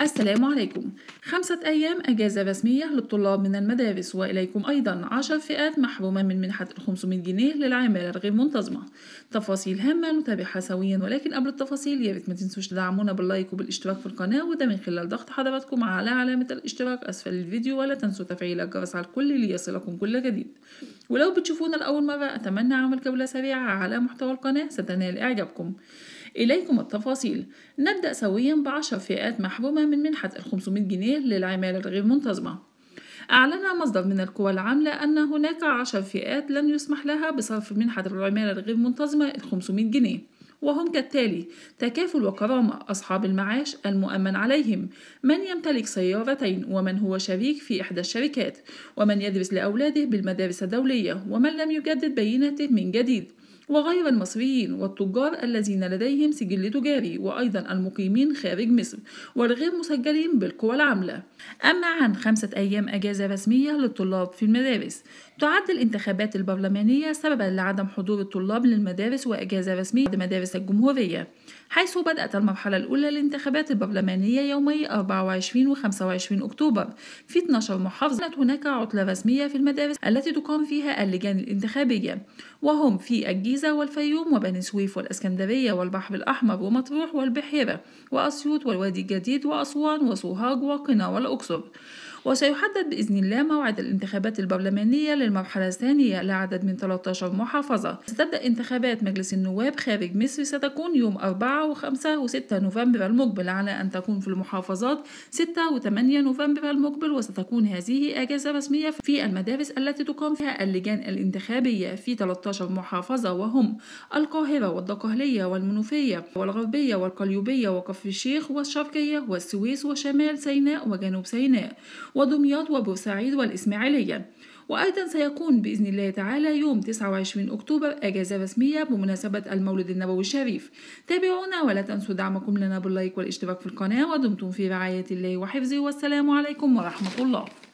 السلام عليكم خمسة أيام أجازة رسمية للطلاب من المدارس وإليكم أيضا عشر فئات محرومة من منحة 500 جنيه للعمالة الغير منتظمة تفاصيل هامة نتابعها سويا ولكن قبل التفاصيل يا ريت ما تنسوش تدعمونا باللايك وبالاشتراك في القناة وده من خلال ضغط حضراتكم على علامة الاشتراك أسفل الفيديو ولا تنسوا تفعيل الجرس على الكل ليصلكم كل جديد ولو بتشوفونا لأول مرة أتمنى أعمل جولة سريعة على محتوى القناة ستنال إعجابكم إليكم التفاصيل نبدأ سويا بعشر فئات محرومة من منحة ال 500 جنيه للعمالة الغير منتظمة أعلن مصدر من القوى العاملة أن هناك عشر فئات لن يسمح لها بصرف منحة العمالة الغير منتظمة ال 500 جنيه وهم كالتالي تكافل وكرامة أصحاب المعاش المؤمن عليهم من يمتلك سيارتين ومن هو شريك في إحدى الشركات ومن يدرس لأولاده بالمدارس الدولية ومن لم يجدد بيناته من جديد وغير المصريين والتجار الذين لديهم سجل تجاري وأيضا المقيمين خارج مصر والغير مسجلين بالقوى العاملة أما عن خمسة أيام أجازة رسمية للطلاب في المدارس تعد الانتخابات البرلمانية سببا لعدم حضور الطلاب للمدارس وأجازة رسمية لمدارس الجمهورية حيث بدأت المرحلة الأولى للانتخابات البرلمانية يومي 24 و 25 أكتوبر في 12 محافظة كانت هناك عطلة رسمية في المدارس التي تقام فيها اللجان الانتخابية وهم في الجيل الجيزة والفيوم وبني سويف والإسكندرية والبحر الأحمر ومطروح والبحيرة وأسيوط والوادي الجديد وأسوان وسوهاج وقنا والأقصر وسيحدد بإذن الله موعد الانتخابات البرلمانية للمرحلة الثانية لعدد من 13 محافظة ستبدأ انتخابات مجلس النواب خارج مصر ستكون يوم 4 و5 و6 نوفمبر المقبل على أن تكون في المحافظات 6 و8 نوفمبر المقبل وستكون هذه أجازة رسمية في المدارس التي تقام فيها اللجان الانتخابية في 13 محافظة وهم القاهرة والدقهلية والمنوفية والغربية والقليوبية وكفر الشيخ والشرقية والسويس وشمال سيناء وجنوب سيناء ودمياط وبورسعيد والإسماعيلية وأيضا سيكون بإذن الله تعالى يوم 29 أكتوبر أجازة رسمية بمناسبة المولد النبوي الشريف تابعونا ولا تنسوا دعمكم لنا باللايك والاشتراك في القناة ودمتم في رعاية الله وحفظه والسلام عليكم ورحمة الله